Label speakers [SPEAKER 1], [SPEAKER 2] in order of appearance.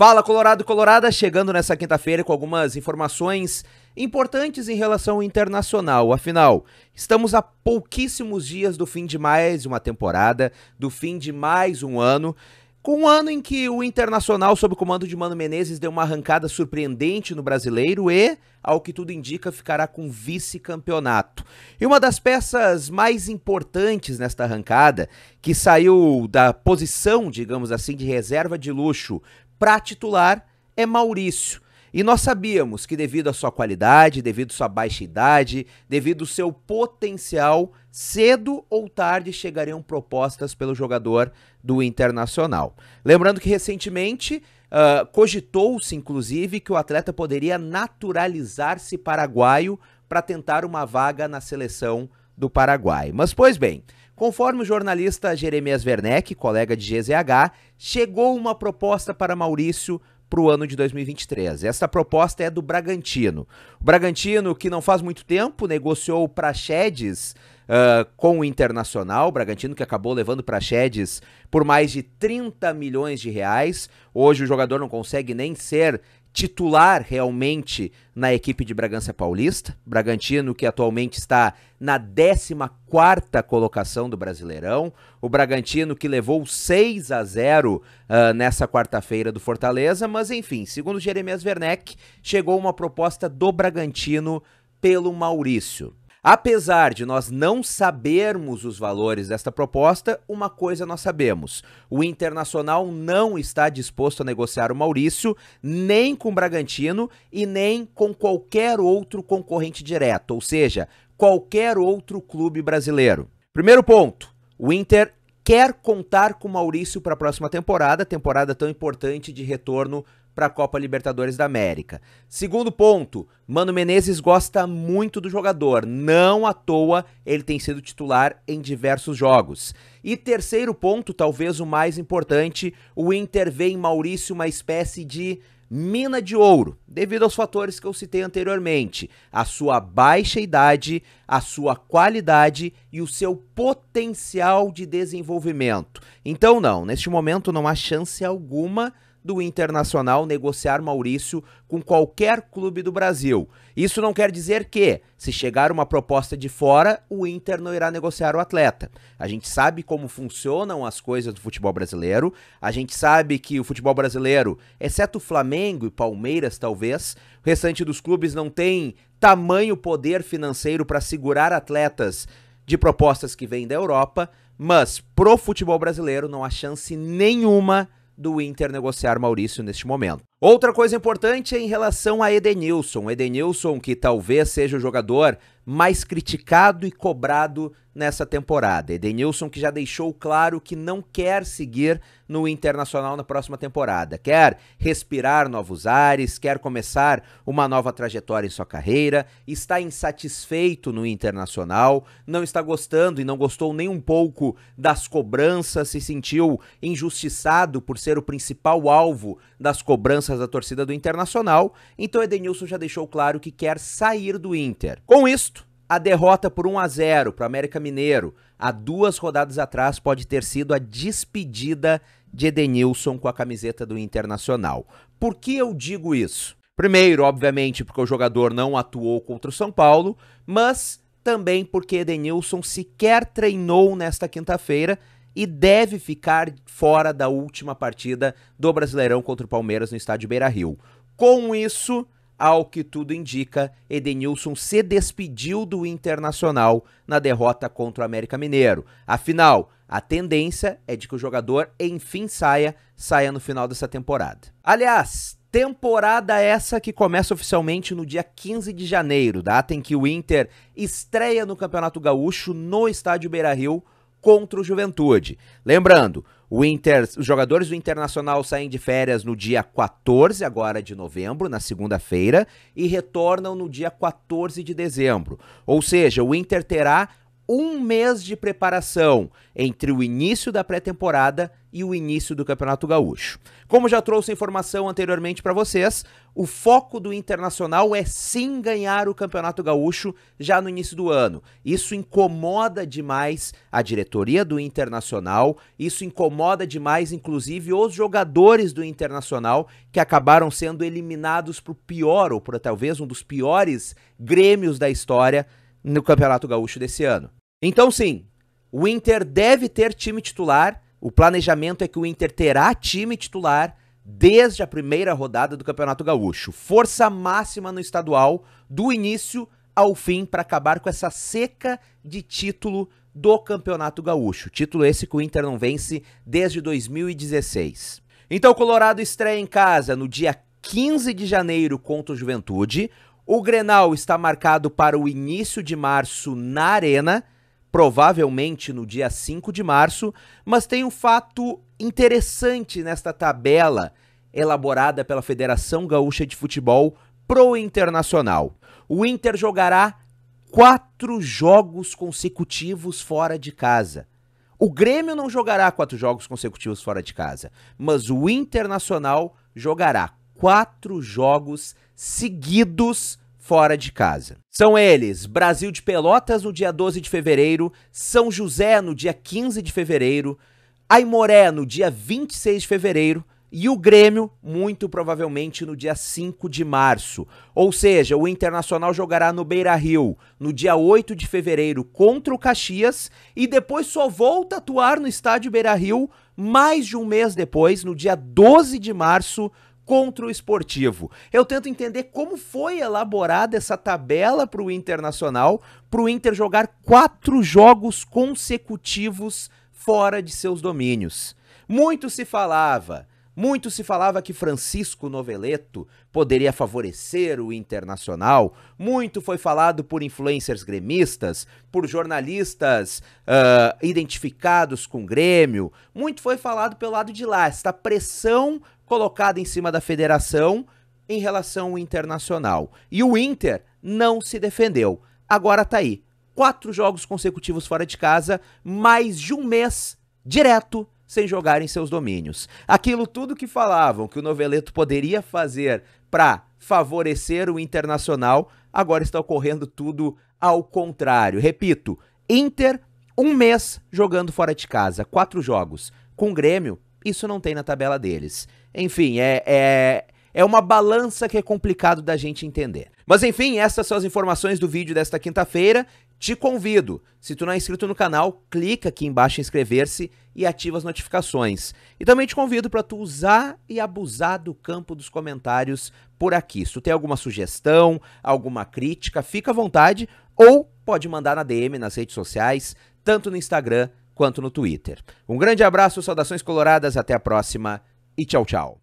[SPEAKER 1] Fala Colorado Colorada, chegando nessa quinta-feira com algumas informações importantes em relação ao internacional. Afinal, estamos a pouquíssimos dias do fim de mais uma temporada, do fim de mais um ano. Com um ano em que o Internacional, sob o comando de Mano Menezes, deu uma arrancada surpreendente no brasileiro e, ao que tudo indica, ficará com vice-campeonato. E uma das peças mais importantes nesta arrancada, que saiu da posição, digamos assim, de reserva de luxo para titular é Maurício. E nós sabíamos que, devido à sua qualidade, devido à sua baixa idade, devido ao seu potencial, cedo ou tarde chegariam propostas pelo jogador do Internacional. Lembrando que recentemente uh, cogitou-se, inclusive, que o atleta poderia naturalizar-se paraguaio para tentar uma vaga na seleção do Paraguai. Mas, pois bem, conforme o jornalista Jeremias Werneck, colega de GZH, chegou uma proposta para Maurício para o ano de 2023. Essa proposta é do Bragantino. O Bragantino, que não faz muito tempo, negociou o Praxedes uh, com o Internacional. O Bragantino que acabou levando Praxedes por mais de 30 milhões de reais. Hoje o jogador não consegue nem ser titular realmente na equipe de Bragança Paulista. Bragantino que atualmente está na 14ª colocação do Brasileirão. O Bragantino que levou 6 a 0 uh, ah, nessa quarta-feira do Fortaleza, mas enfim, segundo Jeremias Werneck, chegou uma proposta do Bragantino pelo Maurício. Apesar de nós não sabermos os valores desta proposta, uma coisa nós sabemos: o Internacional não está disposto a negociar o Maurício nem com o Bragantino e nem com qualquer outro concorrente direto, ou seja, qualquer outro clube brasileiro. Primeiro ponto: o Inter quer contar com o Maurício para a próxima temporada, temporada tão importante de retorno para a Copa Libertadores da América. Segundo ponto, Mano Menezes gosta muito do jogador, não à toa ele tem sido titular em diversos jogos. E terceiro ponto, talvez o mais importante, o Inter vê em Maurício uma espécie de mina de ouro, devido aos fatores que eu citei anteriormente: a sua baixa idade, a sua qualidade e o seu potencial de desenvolvimento. Então, não, neste momento não há chance alguma do Internacional negociar Maurício com qualquer clube do Brasil. Isso não quer dizer que, se chegar uma proposta de fora, o Inter não irá negociar o atleta. A gente sabe como funcionam as coisas do futebol brasileiro, a gente sabe que o futebol brasileiro, exceto Flamengo e Palmeiras talvez, o restante dos clubes não tem tamanho poder financeiro para segurar atletas de propostas que vêm da Europa, mas pro futebol brasileiro não há chance nenhuma do Inter negociar Maurício neste momento. Outra coisa importante é em relação a Edenilson. Edenilson, que talvez seja o jogador mais criticado e cobrado nessa temporada. Edenilson, que já deixou claro que não quer seguir no Internacional na próxima temporada. Quer respirar novos ares, quer começar uma nova trajetória em sua carreira, está insatisfeito no Internacional, não está gostando e não gostou nem um pouco das cobranças, se sentiu injustiçado por ser o principal alvo das cobranças cobranças da torcida do Internacional, então Edenilson já deixou claro que quer sair do Inter. Com isto, a derrota por 1 a 0 para o América Mineiro, há duas rodadas atrás, pode ter sido a despedida de Edenilson com a camiseta do Internacional. Por que eu digo isso? Primeiro, obviamente, porque o jogador não atuou contra o São Paulo, mas também porque Edenilson sequer treinou nesta quinta-feira e deve ficar fora da última partida do Brasileirão contra o Palmeiras no estádio Beira-Rio. Com isso, ao que tudo indica, Edenilson se despediu do Internacional na derrota contra o América Mineiro. Afinal, a tendência é de que o jogador enfim saia, saia no final dessa temporada. Aliás, Temporada essa que começa oficialmente no dia 15 de janeiro, data em que o Inter estreia no Campeonato Gaúcho no estádio Beira-Rio contra o Juventude. Lembrando, Inter, os jogadores do Internacional saem de férias no dia 14 agora de novembro, na segunda-feira, e retornam no dia 14 de dezembro. Ou seja, o Inter terá um mês de preparação entre o início da pré-temporada e o início do Campeonato Gaúcho. Como já trouxe informação anteriormente para vocês, o foco do Internacional é sim ganhar o Campeonato Gaúcho já no início do ano. Isso incomoda demais a diretoria do Internacional, isso incomoda demais inclusive os jogadores do Internacional que acabaram sendo eliminados para o pior ou para talvez um dos piores grêmios da história no Campeonato Gaúcho desse ano. Então, sim, o Inter deve ter time titular. O planejamento é que o Inter terá time titular desde a primeira rodada do Campeonato Gaúcho. Força máxima no estadual, do início ao fim, para acabar com essa seca de título do Campeonato Gaúcho. Título esse que o Inter não vence desde 2016. Então, o Colorado estreia em casa no dia 15 de janeiro contra o Juventude. O Grenal está marcado para o início de março na Arena provavelmente no dia 5 de março, mas tem um fato interessante nesta tabela elaborada pela Federação Gaúcha de Futebol pro Internacional. O Inter jogará quatro jogos consecutivos fora de casa. O Grêmio não jogará quatro jogos consecutivos fora de casa, mas o Internacional jogará quatro jogos seguidos fora de casa. São eles: Brasil de Pelotas no dia 12 de fevereiro, São José no dia 15 de fevereiro, Aimoré no dia 26 de fevereiro e o Grêmio, muito provavelmente, no dia 5 de março. Ou seja, o Internacional jogará no Beira Rio no dia 8 de fevereiro contra o Caxias e depois só volta a atuar no estádio Beira Rio mais de um mês depois, no dia 12 de março, contra o esportivo. Eu tento entender como foi elaborada essa tabela para o Internacional, para o Inter jogar quatro jogos consecutivos fora de seus domínios. Muito se falava muito se falava que Francisco Noveleto poderia favorecer o internacional, muito foi falado por influencers gremistas, por jornalistas uh, identificados com o Grêmio, muito foi falado pelo lado de lá, esta pressão colocada em cima da federação em relação ao internacional. E o Inter não se defendeu. Agora tá aí. Quatro jogos consecutivos fora de casa, mais de um mês direto sem jogar em seus domínios. Aquilo tudo que falavam que o Noveleto poderia fazer para favorecer o Internacional, agora está ocorrendo tudo ao contrário. Repito, Inter, um mês jogando fora de casa, quatro jogos. Com o Grêmio, isso não tem na tabela deles. Enfim, é, é, é uma balança que é complicado da gente entender. Mas enfim, essas são as informações do vídeo desta quinta-feira. Te convido, se tu não é inscrito no canal, clica aqui embaixo em inscrever-se e ativa as notificações. E também te convido para tu usar e abusar do campo dos comentários por aqui. Se tu tem alguma sugestão, alguma crítica, fica à vontade ou pode mandar na DM nas redes sociais, tanto no Instagram quanto no Twitter. Um grande abraço, saudações coloradas, até a próxima e tchau, tchau.